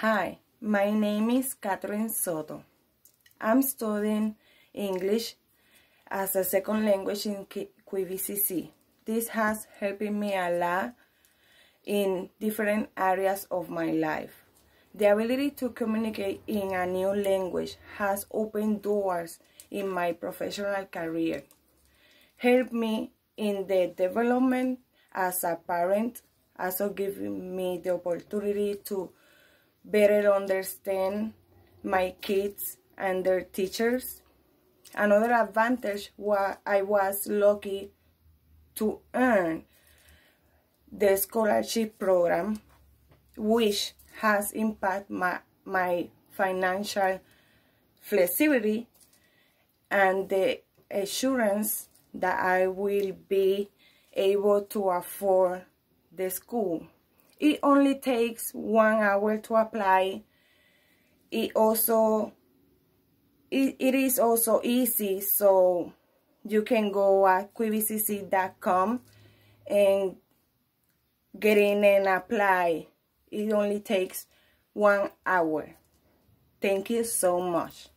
Hi, my name is Catherine Soto. I'm studying English as a second language in QVCC. This has helped me a lot in different areas of my life. The ability to communicate in a new language has opened doors in my professional career, helped me in the development as a parent, also giving me the opportunity to better understand my kids and their teachers. Another advantage was I was lucky to earn the scholarship program, which has impacted my, my financial flexibility and the assurance that I will be able to afford the school. It only takes one hour to apply. It also, it, it is also easy, so you can go at quibcc.com and get in and apply. It only takes one hour. Thank you so much.